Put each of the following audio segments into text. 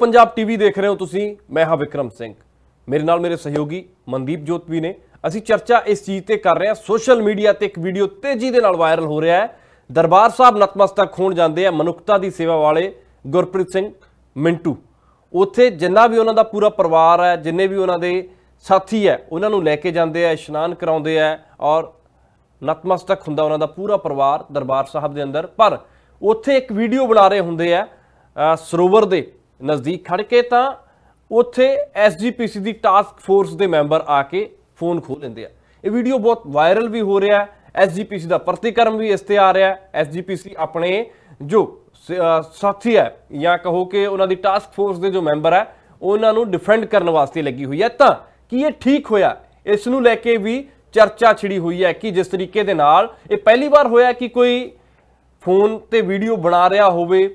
Punjab TV ਦੇਖ ਰਹੇ ਹੋ ਤੁਸੀਂ ਮੈਂ ਹਾਂ ਵਿਕਰਮ ਸਿੰਘ ਮੇਰੇ ਨਾਲ ਮੇਰੇ ਸਹਿਯੋਗੀ ਮਨਦੀਪ ਜੋਤ ਵੀ ਨੇ ਅਸੀਂ ਚਰਚਾ ਇਸ ਚੀਜ਼ ਤੇ ਕਰ ਰਹੇ ਹਾਂ ਸੋਸ਼ਲ ਮੀਡੀਆ ਤੇ ਇੱਕ ਵੀਡੀਓ ਤੇਜ਼ੀ ਦੇ ਨਾਲ ਵਾਇਰਲ ਹੋ ਰਿਹਾ ਹੈ ਦਰਬਾਰ ਸਾਹਿਬ ਨਤਮਸਤਕ ਹੋਣ ਜਾਂਦੇ ਆ ਮਨੁੱਖਤਾ ਦੀ ਸੇਵਾ ਵਾਲੇ ਗੁਰਪ੍ਰੀਤ ਸਿੰਘ ਮਿੰਟੂ ਉੱਥੇ ਜਿੰਨਾ ਵੀ ਉਹਨਾਂ ਦਾ ਪੂਰਾ ਪਰਿਵਾਰ ਹੈ ਜਿੰਨੇ ਵੀ ਉਹਨਾਂ ਦੇ ਸਾਥੀ ਹੈ ਉਹਨਾਂ ਨੂੰ ਲੈ ਕੇ ਜਾਂਦੇ ਆ ਇਸ਼ਨਾਨ ਕਰਾਉਂਦੇ ਆ ਔਰ ਨਤਮਸਤਕ ਹੁੰਦਾ ਉਹਨਾਂ ਦਾ ਪੂਰਾ ਪਰਿਵਾਰ ਦਰਬਾਰ ਸਾਹਿਬ ਦੇ ਅੰਦਰ ਪਰ ਉੱਥੇ ਇੱਕ ਵੀਡੀਓ ਬਣਾ ਰਹੇ ਹੁੰਦੇ ਆ ਸਰੋਵਰ ਦੇ ਨਜ਼ਦੀਕ ਖੜ ਕੇ ਤਾਂ ਉੱਥੇ ਐਸਜੀਪੀਸੀ ਦੀ ਟਾਸਕ ਫੋਰਸ ਦੇ ਮੈਂਬਰ ਆ ਕੇ ਫੋਨ ਖੋਲ ਲੈਂਦੇ ਆ ਇਹ ਵੀਡੀਓ ਬਹੁਤ ਵਾਇਰਲ ਵੀ ਹੋ ਰਿਹਾ ਹੈ ਐਸਜੀਪੀਸੀ ਦਾ ਪ੍ਰਤੀਕਰਮ ਵੀ ਇਸ ਤੇ ਆ ਰਿਹਾ ਹੈ ਐਸਜੀਪੀਸੀ ਆਪਣੇ ਜੋ ਸਾਥੀ ਹੈ ਜਾਂ ਕਹੋ ਕਿ ਉਹਨਾਂ ਦੀ ਟਾਸਕ ਫੋਰਸ ਦੇ ਜੋ ਮੈਂਬਰ ਹੈ ਉਹਨਾਂ ਨੂੰ ਡਿਫੈਂਡ ਕਰਨ ਵਾਸਤੇ ਲੱਗੀ ਹੋਈ ਹੈ ਤਾਂ ਕੀ ਇਹ ਠੀਕ ਹੋਇਆ ਇਸ ਨੂੰ ਲੈ ਕੇ ਵੀ ਚਰਚਾ ਛਿੜੀ ਹੋਈ ਹੈ ਕਿ ਜਿਸ ਤਰੀਕੇ ਦੇ ਨਾਲ ਇਹ ਪਹਿਲੀ ਵਾਰ ਹੋਇਆ ਕਿ ਕੋਈ ਫੋਨ ਤੇ ਵੀਡੀਓ ਬਣਾ ਰਿਹਾ ਹੋਵੇ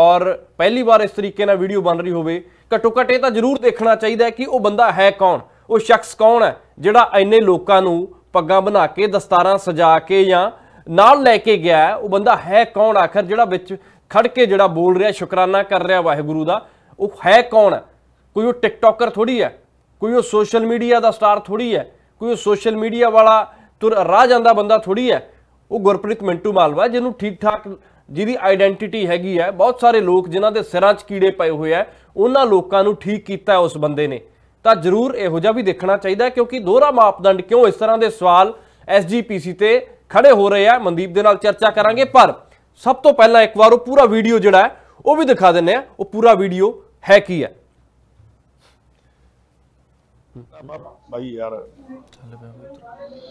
ਔਰ ਪਹਿਲੀ ਵਾਰ ਇਸ ਤਰੀਕੇ ਨਾਲ ਵੀਡੀਓ ਬਣ ਰਹੀ ਹੋਵੇ ਘੱਟੋ ਘੱਟ ਇਹ ਤਾਂ ਜ਼ਰੂਰ ਦੇਖਣਾ ਚਾਹੀਦਾ ਹੈ ਕਿ ਉਹ ਬੰਦਾ ਹੈ ਕੌਣ ਉਹ ਸ਼ਖਸ ਕੌਣ ਹੈ ਜਿਹੜਾ ਇੰਨੇ ਲੋਕਾਂ ਨੂੰ ਪੱਗਾਂ ਬਣਾ ਕੇ ਦਸਤਾਰਾਂ ਸਜਾ ਕੇ ਜਾਂ ਨਾਲ ਲੈ ਕੇ ਗਿਆ ਉਹ ਬੰਦਾ ਹੈ ਕੌਣ ਆਖਰ ਜਿਹੜਾ ਵਿੱਚ ਖੜ ਕੇ ਜਿਹੜਾ ਬੋਲ ਰਿਹਾ ਸ਼ੁਕਰਾਨਾ ਕਰ ਰਿਹਾ ਵਾਹਿਗੁਰੂ ਦਾ ਉਹ ਹੈ ਕੌਣ ਕੋਈ ਉਹ ਟਿਕਟੋਕਰ ਥੋੜੀ ਹੈ ਕੋਈ ਉਹ ਸੋਸ਼ਲ ਮੀਡੀਆ ਦਾ ਸਟਾਰ ਥੋੜੀ ਹੈ ਕੋਈ ਉਹ ਸੋਸ਼ਲ ਮੀਡੀਆ ਵਾਲਾ ਤੁਰ ਰਾਹ ਜਾਂਦਾ ਬੰਦਾ ਥੋੜੀ ਹੈ ਉਹ ਗੁਰਪ੍ਰੀਤ ਮਿੰਟੂ ਮਾਲਵਾ ਜਿਹਨੂੰ ਠੀਕ ਠਾਕ ਜਿਹਦੀ ਆਈਡੈਂਟੀਟੀ ਹੈਗੀ ਹੈ ਬਹੁਤ ਸਾਰੇ ਲੋਕ ਜਿਨ੍ਹਾਂ ਦੇ ਸਿਰਾਂ 'ਚ ਕੀੜੇ ਪਏ ਹੋਏ ਆ ਉਹਨਾਂ ਲੋਕਾਂ ਨੂੰ ਠੀਕ ਕੀਤਾ ਉਸ ਬੰਦੇ ਨੇ ਤਾਂ ਜ਼ਰੂਰ ਇਹੋ ਜਿਹਾ ਵੀ ਦੇਖਣਾ ਚਾਹੀਦਾ ਕਿਉਂਕਿ ਦੋਹਰਾ ਮਾਪਦੰਡ ਕਿਉਂ ਇਸ ਤਰ੍ਹਾਂ ਦੇ ਸਵਾਲ ਐਸਜੀਪੀਸੀ ਤੇ ਖੜੇ ਹੋ ਰਹੇ ਆ ਮਨਦੀਪ ਦੇ ਨਾਲ ਚਰਚਾ ਕਰਾਂਗੇ ਪਰ ਸਭ ਤੋਂ ਪਹਿਲਾਂ ਇੱਕ ਵਾਰ ਉਹ ਪੂਰਾ ਵੀਡੀਓ ਜਿਹੜਾ ਉਹ ਵੀ ਦਿਖਾ ਦਿੰਨੇ ਆ ਉਹ ਪੂਰਾ ਵੀਡੀਓ ਹੈ ਕੀ ਹੈ ਭਾਈ ਯਾਰ ਚੱਲ ਪਿਆ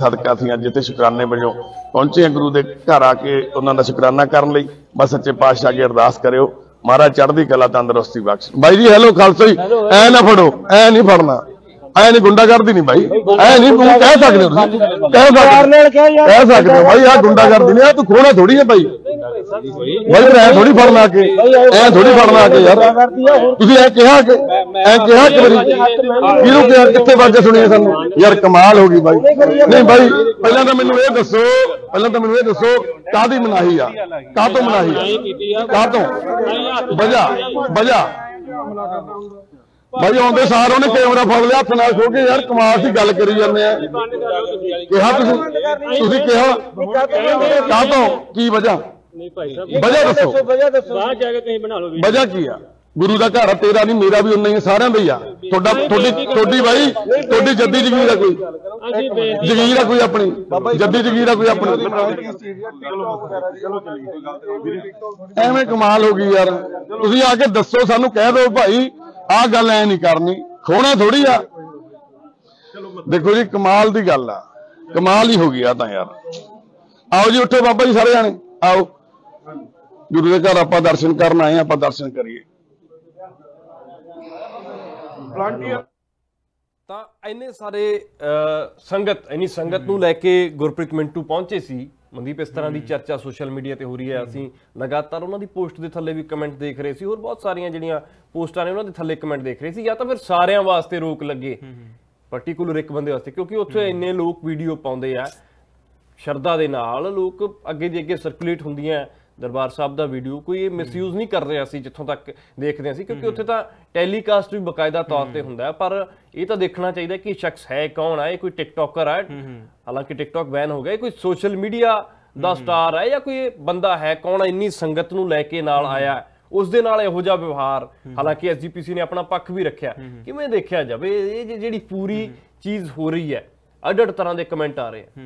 ਸਦਕਾ ਸੀ ਅੱਜ ਤੇ ਸ਼ੁਕਰਾਨੇ ਵਜੋਂ ਪਹੁੰਚੇ ਗੁਰੂ ਦੇ ਘਰ ਆ ਕੇ ਉਹਨਾਂ ਦਾ ਸ਼ੁਕਰਾਨਾ ਕਰਨ ਲਈ ਬਸ ਸੱਚੇ ਪਾਤਸ਼ਾਹ ਜੀ ਅਰਦਾਸ ਕਰਿਓ ਮਹਾਰਾਜ ਚੜ੍ਹਦੀ ਕਲਾ ਤੰਦਰੁਸਤੀ ਬਖਸ਼ ਬਾਈ ਜੀ ਹੈਲੋ ਖਾਲਸਾ ਜੀ ਐ ਨਾ ਫੜੋ ਐ ਨਹੀਂ ਫੜਨਾ ਐ ਨਹੀਂ ਗੁੰਡਾਗਰਦੀ ਨਹੀਂ ਬਾਈ ਐ ਨਹੀਂ ਤੂੰ ਕਹਿ ਸਕਦੇ ਹੋ ਕਹਿ ਸਕਦੇ ਹੋ ਕਹਿ ਸਕਦੇ ਹੋ ਭਾਈ ਆ ਗੁੰਡਾਗਰਦੀ ਨਹੀਂ ਆ ਤੂੰ ਖੋਣਾ ਥੋੜੀ ਹੈ ਬਾਈ ਬਾਈ ਐ ਥੋੜੀ ਲਾ ਕੇ ਐ ਥੋੜੀ ਲਾ ਕੇ ਯਾਰ ਤੁਸੀਂ ਐ ਕਿਹਾ ਕਿ ਐ ਕਿਹਾ ਕਿ ਕਿਹਨੂੰ ਕਿਹਾ ਕਿੱਥੇ ਵਾਜ ਸੁਣੀਆਂ ਸਾਨੂੰ ਯਾਰ ਕਮਾਲ ਹੋ ਗਈ ਬਾਈ ਨਹੀਂ ਬਾਈ ਪਹਿਲਾਂ ਤਾਂ ਮੈਨੂੰ ਇਹ ਦੱਸੋ ਪਹਿਲਾਂ ਤਾਂ ਮੈਨੂੰ ਇਹ ਦੱਸੋ ਕਾਦੀ ਮਨਾਹੀ ਆ ਕਾਦੋਂ ਮਨਾਹੀ ਆ ਬਜਾ ਤੋਂ ਵਜਾ ਵਜਾ ਭਾਈ ਆਉਂਦੇ ਸਾਰ ਉਹਨੇ ਕੈਮਰਾ ਫੜ ਲਿਆ ਹੱਥ ਨਾਲ ਖੋ ਕੇ ਯਾਰ ਕਮਾਲ ਦੀ ਗੱਲ ਕਰੀ ਜਾਂਦੇ ਆ ਕਿਹਾ ਤੁਸੀਂ ਤੁਸੀਂ ਕਿਹਾ ਕਾਹ ਤੋਂ ਕੀ ਵਜ੍ਹਾ ਨਹੀਂ ਭਾਈ ਸਾਹਿਬ ਵਜ੍ਹਾ ਦੱਸੋ ਵਜ੍ਹਾ ਦੱਸੋ ਬਾਹਰ ਜਾ ਕੇ ਕਹੀਂ ਬਣਾ ਲਓ ਵਜ੍ਹਾ ਕੀ ਆ ਗੁਰੂ ਦਾ ਘਰ ਆ ਤੇਰਾ ਨਹੀਂ ਮੇਰਾ ਵੀ ਉਨਾ ਹੀ ਸਾਰਿਆਂ ਦਾ ਹੀ ਆ ਤੁਹਾਡਾ ਤੁਹਾਡੀ ਤੁਹਾਡੀ ਬਾਈ ਤੁਹਾਡੀ ਜੱਦੀ ਜਗੀਰ ਦਾ ਕੋਈ ਜਗੀਰ ਦਾ ਕੋਈ ਆਪਣੀ ਜੱਦੀ ਜਗੀਰ ਦਾ ਕੋਈ ਆਪਣੀ ਐਵੇਂ ਕਮਾਲ ਹੋ ਗਈ ਯਾਰ ਤੁਸੀਂ ਆ ਕੇ ਦੱਸੋ ਸਾਨੂੰ ਕਹਿ ਦਿਓ ਭਾਈ ਆ ਗੱਲ ਐ ਨਹੀਂ ਕਰਨੀ ਖੋਣਾ ਥੋੜੀ ਆ ਦੇਖੋ ਜੀ ਕਮਾਲ ਦੀ ਗੱਲ ਆ ਕਮਾਲ ਹੀ ਹੋ ਗਈ ਆ ਤਾਂ ਯਾਰ ਆਓ ਜੀ ਉੱਠੋ ਬਾਬਾ ਜੀ ਸਾਰੇ ਜਾਣੇ ਆਓ ਗੁਰੂ ਦੇ ਘਰ ਆਪਾਂ ਦਰਸ਼ਨ ਕਰਨ ਆਏ ਆਪਾਂ ਦਰਸ਼ਨ ਕਰੀਏ ਤਾਂ ਇੰਨੇ ਸਾਰੇ ਸੰਗਤ ਇੰਨੀ ਸੰਗਤ ਨੂੰ ਲੈ ਕੇ ਗੁਰਪ੍ਰੀਤ ਮਿੰਟੂ ਪਹੁੰਚੇ ਸੀ ਮਨਦੀਪ ਇਸ ਤਰ੍ਹਾਂ ਦੀ ਚਰਚਾ ਸੋਸ਼ਲ ਮੀਡੀਆ ਤੇ ਹੋ ਰਹੀ ਹੈ ਅਸੀਂ ਲਗਾਤਾਰ ਉਹਨਾਂ ਦੀ ਪੋਸਟ ਦੇ ਥੱਲੇ ਵੀ ਕਮੈਂਟ ਦੇਖ ਰਹੇ ਸੀ ਹੋਰ ਬਹੁਤ ਸਾਰੀਆਂ ਜਿਹੜੀਆਂ ਪੋਸਟਾਂ ਨੇ ਉਹਨਾਂ ਦੇ ਥੱਲੇ ਕਮੈਂਟ ਦੇਖ ਰਹੇ ਸੀ ਜਾਂ ਤਾਂ ਫਿਰ ਸਾਰਿਆਂ ਵਾਸਤੇ ਰੋਕ ਲੱਗੇ ਪਾਰਟਿਕੂਲਰ ਇੱਕ ਬੰਦੇ ਵਾਸਤੇ ਕਿਉਂਕਿ ਉੱਥੇ ਇੰਨੇ ਲੋਕ ਵੀਡੀਓ ਪਾਉਂਦੇ ਆ ਸ਼ਰਦਾ ਦੇ ਨਾਲ ਲੋਕ ਅੱਗੇ ਦੀ ਅੱਗੇ ਸਰਕੂਲੇਟ ਹੁੰਦੀਆਂ ਦਰਬਾਰ ਸਾਹਿਬ ਦਾ ਵੀਡੀਓ ਕੋਈ ਇਹ ਮਿਸਯੂਜ਼ ਨਹੀਂ ਕਰ ਰਿਹਾ ਸੀ ਜਿੱਥੋਂ ਤੱਕ ਦੇਖਦੇ ਸੀ ਕਿਉਂਕਿ ਉੱਥੇ ਤਾਂ ਟੈਲੀਕਾਸਟ ਵੀ ਬਕਾਇਦਾ ਤੌਰ ਤੇ ਹੁੰਦਾ ਪਰ ਇਹ ਤਾਂ ਦੇਖਣਾ ਚਾਹੀਦਾ ਕਿ ਸ਼ਖਸ ਹੈ ਕੌਣ ਹੈ ਇਹ ਕੋਈ ਟਿਕਟੋਕਰ ਹੈ ਹਾਲਾਂਕਿ ਟਿਕਟੋਕ ਬੈਨ ਹੋ ਗਿਆ ਕੋਈ ਸੋਸ਼ਲ ਮੀਡੀਆ ਦਾ ਸਟਾਰ ਹੈ ਜਾਂ ਕੋਈ ਬੰਦਾ ਹੈ ਕੌਣ ਇੰਨੀ ਸੰਗਤ ਨੂੰ ਲੈ ਕੇ ਨਾਲ ਆਇਆ ਉਸ ਦੇ ਨਾਲ ਇਹੋ ਜਿਹਾ ਵਿਵਹਾਰ ਹਾਲਾਂਕਿ ਐਸਜੀਪੀਸੀ ਨੇ ਆਪਣਾ ਪੱਖ ਵੀ ਰੱਖਿਆ ਕਿਵੇਂ ਦੇਖਿਆ ਜਾਵੇ ਇਹ ਜਿਹੜੀ ਪੂਰੀ ਚੀਜ਼ ਹੋ ਰਹੀ ਹੈ ਅਡਡ ਤਰ੍ਹਾਂ ਦੇ ਕਮੈਂਟ ਆ ਰਹੇ ਆ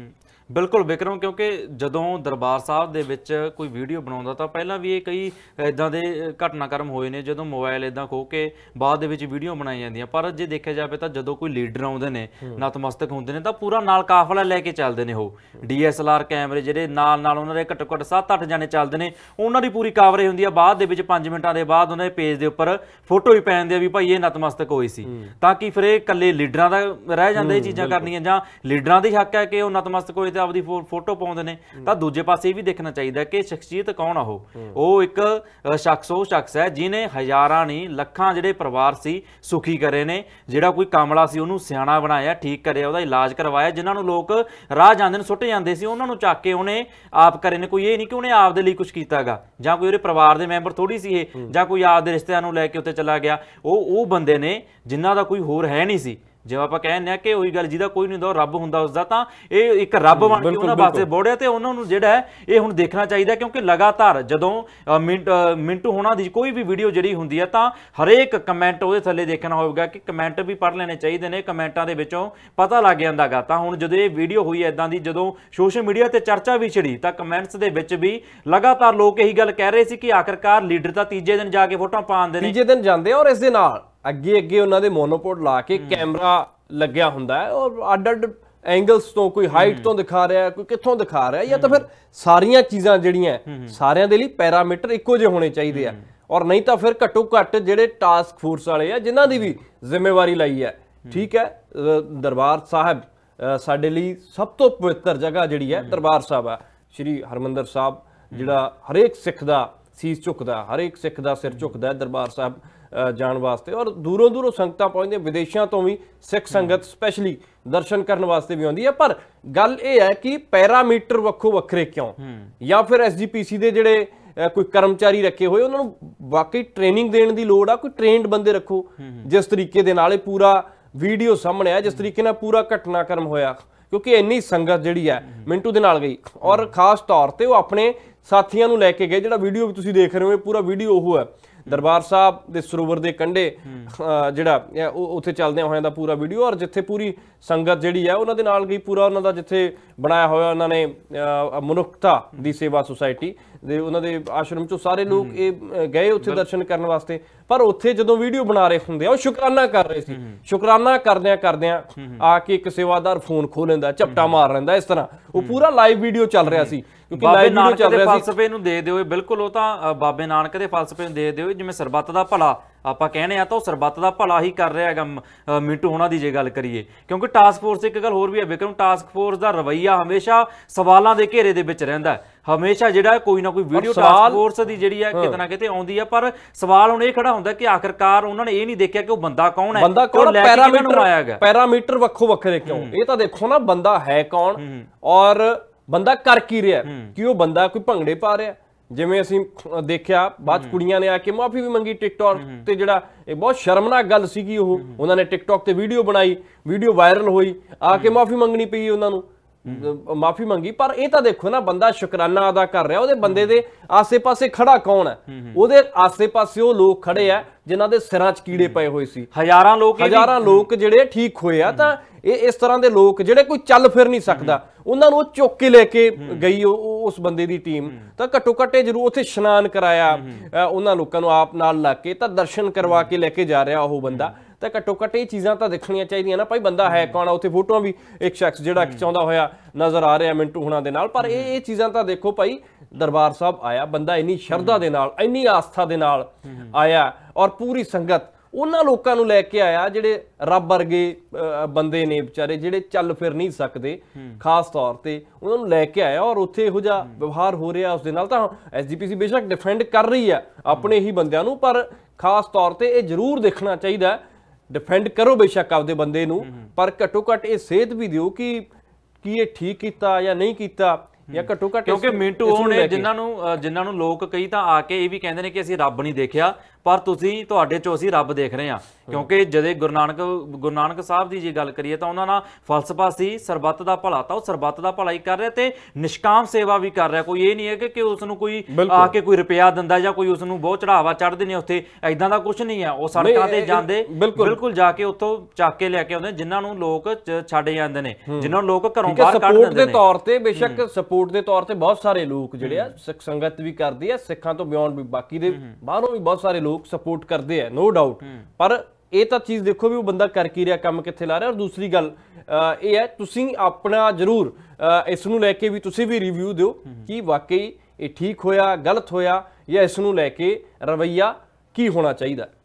ਬਿਲਕੁਲ ਵਿਕਰਮ ਕਿਉਂਕਿ ਜਦੋਂ ਦਰਬਾਰ ਸਾਹਿਬ ਦੇ ਵਿੱਚ ਕੋਈ ਵੀਡੀਓ ਬਣਾਉਂਦਾ ਤਾਂ ਪਹਿਲਾਂ ਵੀ ਇਹ ਕਈ ਇਦਾਂ ਦੇ ਘਟਨਾਕਰਮ ਹੋਏ ਨੇ ਜਦੋਂ ਮੋਬਾਈਲ ਇਦਾਂ ਖੋ ਕੇ ਬਾਅਦ ਦੇ ਵਿੱਚ ਵੀਡੀਓ ਬਣਾਈ ਜਾਂਦੀਆਂ ਪਰ ਜੇ ਦੇਖਿਆ ਜਾਵੇ ਤਾਂ ਜਦੋਂ ਕੋਈ ਲੀਡਰ ਆਉਂਦੇ ਨੇ ਨਤਮਸਤਕ ਹੁੰਦੇ ਨੇ ਤਾਂ ਪੂਰਾ ਨਾਲ ਕਾਫਲਾ ਲੈ ਕੇ ਚੱਲਦੇ ਨੇ ਉਹ ਡੀਐਸਐਲਆਰ ਕੈਮਰੇ ਜਿਹੜੇ ਨਾਲ ਨਾਲ ਉਹਨਾਂ ਦੇ ਘੱਟੋ ਘੱਟ 7-8 ਜਾਨੇ ਚੱਲਦੇ ਨੇ ਉਹਨਾਂ ਦੀ ਪੂਰੀ ਕਵਰੇਜ ਹੁੰਦੀ ਆ ਬਾਅਦ ਦੇ ਵਿੱਚ 5 ਮਿੰਟਾਂ ਦੇ ਬਾਅਦ ਉਹਨਾਂ ਦੇ ਪੇਜ ਦੇ ਉੱਪਰ ਫੋਟੋ ਹੀ ਪੈਂਦੇ ਆ ਵੀ ਭਾਈ ਇਹ ਨਤਮਸਤਕ ਹੋਈ ਸੀ ਤਾਂ ਕਿ ਫਿਰ ਇਹ ਇਕੱਲੇ ਲੀਡਰਾਂ ਦਾ ਰਹਿ ਜਾਂਦਾ ਇਹ ਚੀਜ਼ਾਂ ਕਰਨੀਆਂ ਜਾਂ ਲੀਡਰਾਂ ਦੇ ਹੱਕ ਹੈ ਕਿ ਉਹ ਨਤਮਸਤਕ ਹੋਏ ਤੇ ਆਪਦੀ ਫੋਟੋ ਪਾਉਂਦੇ ਨੇ ਤਾਂ ਦੂਜੇ ਪਾਸੇ ਇਹ ਵੀ ਦੇਖਣਾ ਚਾਹੀਦਾ ਕਿ ਸ਼ਖਸੀਅਤ ਕੌਣ ਆ ਉਹ ਉਹ ਇੱਕ ਸ਼ਖਸ ਉਹ ਸ਼ਖਸ ਹੈ ਜਿਨੇ ਹਜ਼ਾਰਾਂ ਨਹੀਂ ਲੱਖਾਂ ਜਿਹੜੇ ਪਰਿਵਾਰ ਸੀ ਸੁਖੀ ਕਰੇ ਨੇ ਜਿਹੜਾ ਕੋਈ ਕਾਮਲਾ ਸੀ ਉਹਨੂੰ ਸਿਆਣਾ ਬਣਾਇਆ ਠੀਕ ਕਰਿਆ ਉਹਦਾ ਇਲਾਜ ਕਰਵਾਇਆ ਜਿਨ੍ਹਾਂ ਨੂੰ ਲੋਕ ਰਾਹ ਜਾਂਦੇ ਨੇ ਸੁੱਟ ਜਾਂਦੇ ਸੀ ਉਹਨਾਂ ਨੂੰ ਚੱਕ ਕੇ ਉਹਨੇ ਆਪ ਕਰੇ ਨੇ ਕੋਈ ਇਹ ਨਹੀਂ ਕਿ ਉਹਨੇ ਆਪ ਦੇ ਲਈ ਕੁਝ ਕੀਤਾਗਾ ਜਾਂ ਕੋਈ ਉਹਦੇ ਪਰਿਵਾਰ ਦੇ ਮੈਂਬਰ ਥੋੜੀ ਸੀ ਇਹ ਜਾਂ ਕੋਈ ਆਪ ਦੇ ਰਿਸ਼ਤੇਦਾਰ ਨੂੰ ਲੈ ਕੇ ਉੱਤੇ ਚਲਾ ਗਿਆ ਉਹ ਉਹ ਬੰਦੇ ਨੇ ਜਿਨ੍ਹਾਂ ਦਾ ਕੋਈ ਹੋਰ ਹੈ ਨਹੀਂ ਸੀ ਜਿਵੇਂ ਆਪਾਂ ਕਹਿੰਦੇ ਆ ਕਿ ਉਹੀ ਗੱਲ ਜਿਹਦਾ ਕੋਈ ਨਹੀਂ ਹੁੰਦਾ ਉਹ ਰੱਬ ਹੁੰਦਾ ਉਸ ਦਾ ਤਾਂ ਇਹ ਇੱਕ ਰੱਬ ਬਣ ਕੇ ਉਹਨਾਂ ਵਾਸਤੇ ਬੋੜਿਆ ਤੇ ਉਹਨਾਂ ਨੂੰ ਜਿਹੜਾ ਹੈ ਇਹ ਹੁਣ ਦੇਖਣਾ ਚਾਹੀਦਾ ਕਿਉਂਕਿ ਲਗਾਤਾਰ ਜਦੋਂ ਮਿੰਟੂ ਹੋਣਾ ਦੀ ਕੋਈ ਵੀ ਵੀਡੀਓ ਜਿਹੜੀ ਹੁੰਦੀ ਹੈ ਤਾਂ ਹਰੇਕ ਕਮੈਂਟ ਉਹਦੇ ਥੱਲੇ ਦੇਖਣਾ ਹੋਵੇਗਾ ਕਿ ਕਮੈਂਟ ਵੀ ਪੜ ਲੈਣੇ ਚਾਹੀਦੇ ਨੇ ਕਮੈਂਟਾਂ ਦੇ ਵਿੱਚੋਂ ਪਤਾ ਲੱਗ ਜਾਂਦਾਗਾ ਤਾਂ ਹੁਣ ਜਦੋਂ ਇਹ ਵੀਡੀਓ ਹੋਈ ਐਦਾਂ ਦੀ ਜਦੋਂ ਸੋਸ਼ਲ ਮੀਡੀਆ ਤੇ ਚਰਚਾ ਵੀ ਛਿੜੀ ਤਾਂ ਕਮੈਂਟਸ ਦੇ ਵਿੱਚ ਵੀ ਲਗਾਤਾਰ ਲੋਕ ਇਹੀ ਗੱਲ ਕਹਿ ਰਹੇ ਸੀ ਕਿ ਆਖਰਕਾਰ ਲੀਡਰ ਤਾਂ ਤੀਜੇ ਦਿਨ ਜਾ ਕੇ ਫੋਟੋਆਂ ਪਾਉਂਦੇ ਨੇ ਤੀਜੇ ਦਿਨ ਜਾਂਦੇ ਔਰ ਇਸ ਦੇ ਨਾਲ ਅੱਗੇ ਅੱਗੇ ਉਹਨਾਂ ਦੇ ਮੋਨੋਪੋਡ ਲਾ ਕੇ ਕੈਮਰਾ ਲੱਗਿਆ ਹੁੰਦਾ ਹੈ ਔਰ ਅੱਡ ਅੱਡ ਐਂਗਲਸ ਤੋਂ ਕੋਈ ਹਾਈਟ ਤੋਂ ਦਿਖਾ ਰਿਹਾ ਕੋਈ ਕਿੱਥੋਂ ਦਿਖਾ ਰਿਹਾ ਜਾਂ ਤਾਂ ਫਿਰ ਸਾਰੀਆਂ ਚੀਜ਼ਾਂ ਜਿਹੜੀਆਂ ਸਾਰਿਆਂ ਦੇ ਲਈ ਪੈਰਾਮੀਟਰ ਇੱਕੋ ਜਿਹੇ ਹੋਣੇ ਚਾਹੀਦੇ ਆ ਔਰ ਨਹੀਂ ਤਾਂ ਫਿਰ ਘੱਟੋ ਘੱਟ ਜਿਹੜੇ ਟਾਸਕ ਫੋਰਸ ਵਾਲੇ ਆ ਜਿਨ੍ਹਾਂ ਦੀ ਵੀ ਜ਼ਿੰਮੇਵਾਰੀ ਲਈ ਹੈ ਠੀਕ ਹੈ ਦਰਬਾਰ ਸਾਹਿਬ ਸਾਡੇ ਲਈ ਸਭ ਤੋਂ ਪਵਿੱਤਰ ਜਗ੍ਹਾ ਜਿਹੜੀ ਹੈ ਦਰਬਾਰ ਸਾਹਿਬ ਆ ਸ਼੍ਰੀ ਹਰਮੰਦਰ ਸਾਹਿਬ ਜਿਹੜਾ ਹਰੇਕ ਸਿੱਖ ਦਾ ਸੀਸ ਝੁਕਦਾ ਹਰੇਕ ਸਿੱਖ ਦਾ ਸਿਰ ਝੁਕਦਾ ਦਰਬਾਰ ਸਾਹਿਬ ਜਾਣ ਵਾਸਤੇ ਔਰ ਦੂਰੋਂ ਦੂਰੋਂ ਸੰਗਤਾਂ ਪਹੁੰਚਦੇ ਵਿਦੇਸ਼ਾਂ ਤੋਂ ਵੀ ਸਿੱਖ ਸੰਗਤ ਸਪੈਸ਼ਲੀ ਦਰਸ਼ਨ ਕਰਨ ਵਾਸਤੇ ਵੀ ਆਉਂਦੀ ਹੈ ਪਰ ਗੱਲ ਇਹ ਹੈ ਕਿ ਪੈਰਾਮੀਟਰ ਵੱਖੋ ਵੱਖਰੇ ਕਿਉਂ ਜਾਂ ਫਿਰ ਐਸਜੀਪੀਸੀ ਦੇ ਜਿਹੜੇ ਕੋਈ ਕਰਮਚਾਰੀ ਰੱਖੇ ਹੋਏ ਉਹਨਾਂ ਨੂੰ ਵਾਕਈ ਟ੍ਰੇਨਿੰਗ ਦੇਣ ਦੀ ਲੋੜ ਆ ਕੋਈ ਟ੍ਰੇਨਡ ਬੰਦੇ ਰੱਖੋ ਜਿਸ ਤਰੀਕੇ ਦੇ ਨਾਲ ਇਹ ਪੂਰਾ ਵੀਡੀਓ ਸਾਹਮਣੇ ਆ ਜਿਸ ਤਰੀਕੇ ਨਾਲ ਪੂਰਾ ਘਟਨਾਕ੍ਰਮ ਹੋਇਆ ਕਿਉਂਕਿ ਇੰਨੀ ਸੰਗਤ ਜਿਹੜੀ ਹੈ ਮਿੰਟੂ ਦੇ ਨਾਲ ਗਈ ਔਰ ਖਾਸ ਤੌਰ ਤੇ ਉਹ ਆਪਣੇ ਸਾਥੀਆਂ ਨੂੰ ਲੈ ਕੇ ਗਏ ਜਿਹੜਾ ਵੀਡੀਓ ਵੀ ਤੁਸੀਂ ਦੇਖ ਰਹੇ ਹੋ ਇਹ ਪੂਰਾ ਵੀਡੀਓ ਉਹ ਹੈ ਦਰਬਾਰ ਸਾਹਿਬ ਦੇ ਸਰੋਵਰ ਦੇ ਕੰਢੇ ਜਿਹੜਾ ਉਹ ਉੱਥੇ ਚੱਲਦੇ ਹੋਇਆਂ ਦਾ ਪੂਰਾ ਵੀਡੀਓ ਔਰ ਜਿੱਥੇ ਪੂਰੀ ਸੰਗਤ ਜਿਹੜੀ ਹੈ ਉਹਨਾਂ ਦੇ ਨਾਲ ਗਈ ਪੂਰਾ ਉਹਨਾਂ ਦਾ ਜਿੱਥੇ ਬਣਾਇਆ ਹੋਇਆ ਉਹਨਾਂ ਨੇ ਮਨੁੱਖਤਾ ਦੀ ਸੇਵਾ ਸੁਸਾਇਟੀ ਦੇ ਉਹਨਾਂ ਦੇ ਆਸ਼ਰਮ ਚੋਂ ਸਾਰੇ ਲੋਕ ਇਹ ਗਏ ਉੱਥੇ ਦਰਸ਼ਨ ਕਰਨ ਵਾਸਤੇ ਪਰ ਉੱਥੇ ਜਦੋਂ ਵੀਡੀਓ ਬਣਾ ਰਹੇ ਹੁੰਦੇ ਆ ਉਹ ਸ਼ੁਕਰਾਨਾ ਕਰ ਰਹੇ ਸੀ ਸ਼ੁਕਰਾਨਾ ਕਰਦਿਆਂ ਕਰਦਿਆਂ ਆ ਕੇ ਇੱਕ ਸੇਵਾਦਾਰ ਫੋਨ ਖੋ ਲੈਂਦਾ ਝਪਟਾ ਮਾਰ ਲੈਂਦਾ ਇਸ ਤਰ੍ਹਾਂ ਉਹ ਪੂਰਾ ਲਾਈਵ ਵੀਡੀਓ ਚੱਲ ਰਿਹਾ ਸੀ ਕਿਉਂਕਿ ਲਾਈਵ ਵੀਡੀਓ ਚੱਲ ਰਿਹਾ ਸੀ ਫਲਸਫੇ ਨੂੰ ਦੇ ਦਿਓ ਇਹ ਬਿਲਕੁਲ ਉਹ ਤਾਂ ਬਾਬੇ ਨਾਨਕ ਦੇ ਫਲਸਫੇ ਨੂੰ ਦੇ ਦਿਓ ਜਿਵੇਂ ਸਰਬੱਤ ਦਾ ਭਲਾ ਆਪਾਂ ਕਹਿੰਦੇ ਆ ਤਾਂ ਉਹ ਸਰਬੱਤ ਦਾ ਭਲਾ ਹੀ ਕਰ ਰਿਹਾ ਹੈਗਾ ਮਿੰਟੂ ਹੋਣਾ ਦੀ ਜੇ ਗੱਲ ਕਰੀਏ ਕਿਉਂਕਿ ਟਾਸਕ ਫੋਰਸ ਇੱਕ ਗੱਲ ਹੋਰ ਵੀ ਹੈ ਵਿਕਰਮ ਟਾਸਕ ਫੋਰਸ ਦਾ ਰਵਈਆ ਹਮੇਸ਼ਾ ਸਵਾਲਾਂ ਦੇ ਘੇਰੇ ਦੇ ਵਿੱਚ ਰਹਿੰਦਾ ਹੈ ਹਮੇਸ਼ਾ ਜਿਹੜਾ ਕੋਈ ਨਾ ਕੋਈ ਵੀਡੀਓ ਟਾਸਕ ਫੋਰਸ ਦੀ ਜਿਹੜੀ ਹੈ ਕਿਤਨਾ ਕਿਤੇ ਆਉਂਦੀ ਹੈ ਪਰ ਸਵਾਲ ਹੁਣ ਇਹ ਖੜਾ ਹੁੰਦਾ ਕਿ ਆਖਰਕਾਰ ਉਹਨਾਂ ਨੇ ਇਹ ਨਹੀਂ ਦੇਖਿਆ ਕਿ ਉਹ ਬੰਦਾ ਕੌਣ ਹੈ ਬੰਦਾ ਕੌਣ ਪੈਰਾਮੀਟਰ ਪੈਰਾਮੀਟਰ ਵੱਖੋ ਵੱਖਰੇ ਕਿਉਂ ਇਹ ਤਾਂ ਦੇਖੋ ਨਾ ਬੰਦਾ ਹੈ ਕੌਣ ਔਰ ਬੰਦਾ ਕਰ ਕੀ ਰਿਹਾ ਕਿ ਉਹ ਬੰਦਾ ਕੋਈ ਭੰਗੜੇ ਪਾ ਰਿਹਾ ਜਿਵੇਂ ਅਸੀਂ ਦੇਖਿਆ ਬਾਅਦ ਕੁੜੀਆਂ ਨੇ ਆ ਕੇ ਮਾਫੀ ਵੀ ਮੰਗੀ ਟਿਕਟੌਕ ਤੇ ਜਿਹੜਾ ਇਹ ਬਹੁਤ ਸ਼ਰਮਨਾਕ ਗੱਲ ਸੀਗੀ ਉਹ ਉਹਨਾਂ ਨੇ ਟਿਕਟੌਕ ਤੇ ਵੀਡੀਓ ਬਣਾਈ ਵੀਡੀਓ ਵਾਇਰਲ ਹੋਈ ਆ ਕੇ ਮਾਫੀ ਮੰਗਣੀ ਪਈ ਉਹਨਾਂ ਨੂੰ ਮਾਫੀ ਮੰਗੀ ਪਰ ਇਹ ਤਾਂ ਦੇਖੋ ਨਾ ਬੰਦਾ ਸ਼ੁਕਰਾਨਾ ਅਦਾ ਕਰ ਰਿਹਾ ਉਹਦੇ ਬੰਦੇ ਦੇ ਆਸੇ-ਪਾਸੇ ਖੜਾ ਕੌਣ ਹੈ ਉਹਦੇ ਆਸੇ-ਪਾਸੇ ਉਹ ਲੋਕ ਖੜੇ ਆ ਜਿਨ੍ਹਾਂ ਦੇ ਸਿਰਾਂ 'ਚ ਕੀੜੇ ਪਏ ਹੋਏ ਸੀ ਹਜ਼ਾਰਾਂ ਲੋਕ ਹਜ਼ਾਰਾਂ ਲੋਕ ਜਿਹੜੇ ਠੀਕ ਹੋਏ ਆ ਤਾਂ ਇਹ ਇਸ ਤਰ੍ਹਾਂ ਦੇ ਲੋਕ ਜਿਹੜੇ ਕੋਈ ਚੱਲ ਫਿਰ ਨਹੀਂ ਸਕਦਾ ਉਹਨਾਂ ਨੂੰ ਚੁੱਕ ਕੇ ਲੈ ਕੇ ਗਈ ਉਸ ਬੰਦੇ ਦੀ ਟੀਮ ਤਾਂ ਘੱਟੋ ਘੱਟੇ ਜ਼ਰੂਰ ਉੱਥੇ ਇਸ਼ਨਾਨ ਕਰਾਇਆ ਉਹਨਾਂ ਲੋਕਾਂ ਨੂੰ ਆਪ ਨਾਲ ਲਾ ਕੇ ਤਾਂ ਦਰਸ਼ਨ ਕਰਵਾ ਕੇ ਲੈ ਕੇ ਜਾ ਰਿਹਾ ਉਹ ਬੰਦਾ ਤਾਂ ਘੱਟੋ ਘੱਟ ਇਹ ਚੀਜ਼ਾਂ ਤਾਂ ਦੇਖਣੀਆਂ ਚਾਹੀਦੀਆਂ ਨਾ ਭਾਈ ਬੰਦਾ ਹੈ ਕੌਣ ਆ ਉੱਥੇ ਫੋਟੋਆਂ ਵੀ ਇੱਕ ਸ਼ਖਸ ਜਿਹੜਾ ਖਿਚਾਉਂਦਾ ਹੋਇਆ ਨਜ਼ਰ ਆ ਰਿਹਾ ਮਿੰਟੂ ਹੁਣਾਂ ਦੇ ਨਾਲ ਪਰ ਇਹ ਇਹ ਚੀਜ਼ਾਂ ਤਾਂ ਦੇਖੋ ਭਾਈ ਦਰਬਾਰ ਸਾਹਿਬ ਆਇਆ ਬੰਦਾ ਇੰਨੀ ਸ਼ਰਧਾ ਦੇ ਨਾਲ ਇੰਨੀ ਆਸਥਾ ਦੇ ਨਾਲ ਆਇਆ ਔਰ ਪੂਰੀ ਸੰਗਤ ਉਹਨਾਂ ਲੋਕਾਂ ਨੂੰ ਲੈ ਕੇ ਆਇਆ ਜਿਹੜੇ ਰੱਬ ਵਰਗੇ ਬੰਦੇ ਨੇ ਵਿਚਾਰੇ ਜਿਹੜੇ ਚੱਲ ਫਿਰ ਨਹੀਂ ਸਕਦੇ ਖਾਸ ਤੌਰ ਤੇ ਉਹਨਾਂ ਨੂੰ ਲੈ ਕੇ ਆਇਆ ਔਰ ਉੱਥੇ ਇਹੋ ਜਿਹਾ ਵਿਵਹਾਰ ਹੋ ਰਿਹਾ ਉਸ ਦੇ ਨਾਲ ਤਾਂ ਐਸਜੀਪੀਸੀ ਬੇਸ਼ੱਕ ਡਿਫੈਂਡ ਕਰ ਰਹੀ ਆ ਆਪਣੇ ਹੀ ਬੰਦਿਆਂ ਨੂੰ ਪਰ ਖਾਸ ਤੌਰ ਤੇ ਇਹ ਜ਼ਰੂਰ ਦੇਖਣਾ ਚਾਹੀਦਾ ਡਿਫੈਂਡ ਕਰੋ ਬੇਸ਼ੱਕ ਆਪਦੇ ਬੰਦੇ ਨੂੰ ਪਰ ਘੱਟੋ ਘੱਟ ਇਹ ਸੇਧ ਵੀ ਦਿਓ ਕਿ ਕੀ ਇਹ ਠੀਕ ਕੀਤਾ ਜਾਂ ਨਹੀਂ ਕੀਤਾ ਜਾਂ ਘੱਟੋ ਘੱਟ ਕਿਉਂਕਿ ਮਿੰਟੂ ਉਹਨੇ ਜਿਨ੍ਹਾਂ ਨੂੰ ਜਿਨ੍ਹਾਂ ਨੂੰ ਲੋਕ ਕਈ ਤਾਂ ਆ ਕੇ ਇਹ ਵੀ ਕਹਿੰਦੇ ਨੇ ਕਿ ਅਸੀਂ ਰੱਬ ਨਹੀਂ ਦੇਖਿਆ ਪਰ ਤੁਸੀਂ ਤੁਹਾਡੇ ਚੋਂ ਅਸੀਂ ਰੱਬ ਦੇਖ ਰਹੇ ਹਾਂ ਕਿਉਂਕਿ ਜਦੇ ਗੁਰੂ ਨਾਨਕ ਗੁਰੂ ਨਾਨਕ ਸਾਹਿਬ ਦੀ ਜੇ ਗੱਲ ਕਰੀਏ ਤਾਂ ਉਹਨਾਂ ਦਾ ਫਲਸਫਾ ਸੀ ਸਰਬੱਤ ਦਾ ਭਲਾ ਤਾਂ ਉਹ ਸਰਬੱਤ ਦਾ ਭਲਾ ਹੀ ਕਰ ਰਿਹਾ ਤੇ ਨਿਸ਼ਕਾਮ ਸੇਵਾ ਵੀ ਕਰ ਰਿਹਾ ਕੋਈ ਇਹ ਨਹੀਂ ਹੈ ਕਿ ਕਿ ਉਸ ਨੂੰ ਕੋਈ ਆ ਕੇ ਕੋਈ ਰੁਪਿਆ ਦਿੰਦਾ ਜਾਂ ਕੋਈ ਉਸ ਨੂੰ ਬਹੁਤ ਚੜਾਵਾ ਚੜਦੇ ਨੇ ਉੱਥੇ ਐਦਾਂ ਦਾ ਕੁਝ ਨਹੀਂ ਹੈ ਉਹ ਸੜਕਾਂ ਤੇ ਜਾਂਦੇ ਬਿਲਕੁਲ ਜਾ ਕੇ ਉੱਥੋਂ ਚੱਕ ਕੇ ਲੈ ਕੇ ਆਉਂਦੇ ਜਿਨ੍ਹਾਂ ਨੂੰ ਲੋਕ ਛੱਡ ਜਾਂਦੇ ਨੇ ਜਿਨ੍ਹਾਂ ਨੂੰ ਲੋਕ ਘਰੋਂ ਬਾਹਰ ਕੱਢ ਦਿੰਦੇ ਨੇ ਸਪੋਰਟ ਦੇ ਤੌਰ ਤੇ ਬੇਸ਼ੱਕ ਸਪੋਰਟ ਦੇ ਤੌਰ ਤੇ ਬਹੁਤ ਸਾਰੇ ਲੋਕ ਜਿਹੜੇ ਆ ਸਿੱਖ ਸੰਗਤ ਵੀ ਕਰਦੇ ਆ ਸਿੱਖਾਂ ਤੋਂ ਬਿਯੋਂਡ ਵੀ ਬਾਕੀ ਦੇ ਬਾਹਰੋਂ ਵੀ ਬਹੁਤ ਸਾਰੇ ਲੋਕ ਸਪੋਰਟ ਕਰਦੇ ਆ ਨੋ ਡਾਊਟ ਪਰ ਇਹ ਤਾਂ ਚੀਜ਼ ਦੇਖੋ ਵੀ ਉਹ ਬੰਦਾ ਕਰ ਕੀ ਰਿਹਾ ਕੰਮ ਕਿੱਥੇ ਲਾ ਰਿਹਾ ਔਰ ਦੂਸਰੀ ਗੱਲ ਇਹ ਹੈ ਤੁਸੀਂ ਆਪਣਾ ਜ਼ਰੂਰ ਇਸ ਨੂੰ ਲੈ ਕੇ ਵੀ ਤੁਸੀਂ ਵੀ ਰਿਵਿਊ ਦਿਓ ਕਿ ਵਾਕਈ ਇਹ ਠੀਕ ਹੋਇਆ ਗਲਤ ਹੋਇਆ ਜਾਂ ਇਸ ਨੂੰ ਲੈ ਕੇ ਰਵਈਆ ਕੀ ਹੋਣਾ ਚਾਹੀਦਾ